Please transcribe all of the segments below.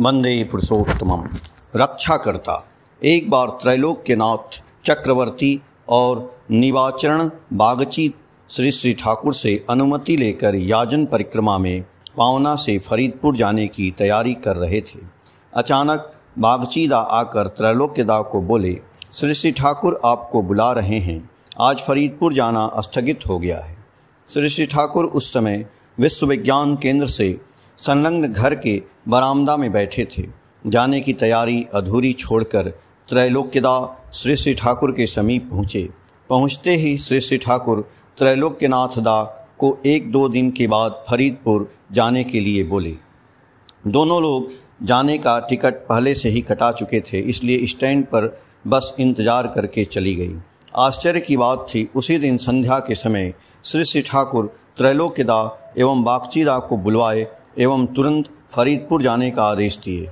मंदे पुरुषोत्तम रक्षा करता एक बार त्रैलोक के नाथ चक्रवर्ती और निवाचरण बागची श्री श्री ठाकुर से अनुमति लेकर याजन परिक्रमा में पावना से फरीदपुर जाने की तैयारी कर रहे थे अचानक बागचीदा आकर दा को बोले श्री श्री ठाकुर आपको बुला रहे हैं आज फरीदपुर जाना स्थगित हो गया है श्री श्री ठाकुर उस समय विश्वविज्ञान केंद्र से संलग्न घर के बरामदा में बैठे थे जाने की तैयारी अधूरी छोड़कर त्रैलोक्यदा श्री श्री ठाकुर के समीप पहुँचे पहुँचते ही श्री श्री ठाकुर त्रैलोक्यनाथ दा को एक दो दिन के बाद फरीदपुर जाने के लिए बोले दोनों लोग जाने का टिकट पहले से ही कटा चुके थे इसलिए स्टैंड पर बस इंतजार करके चली गई आश्चर्य की बात थी उसी दिन संध्या के समय श्री श्री ठाकुर त्रैलोक्यदा एवं बागचीदा को बुलवाए एवं तुरंत फरीदपुर जाने का आदेश दिए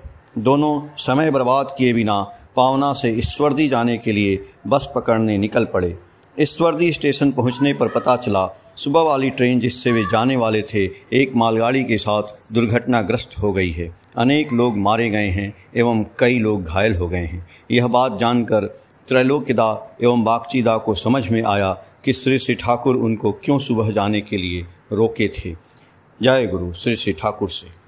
दोनों समय बर्बाद किए बिना पावना से ईश्वरदी जाने के लिए बस पकड़ने निकल पड़े ईश्वरदी स्टेशन पहुंचने पर पता चला सुबह वाली ट्रेन जिससे वे जाने वाले थे एक मालगाड़ी के साथ दुर्घटनाग्रस्त हो गई है अनेक लोग मारे गए हैं एवं कई लोग घायल हो गए हैं यह बात जानकर त्रैलोक्यदा एवं बागचीदा को समझ में आया कि श्री श्री ठाकुर उनको क्यों सुबह जाने के लिए रोके थे जय गुरु श्री श्री ठाकुर सिंह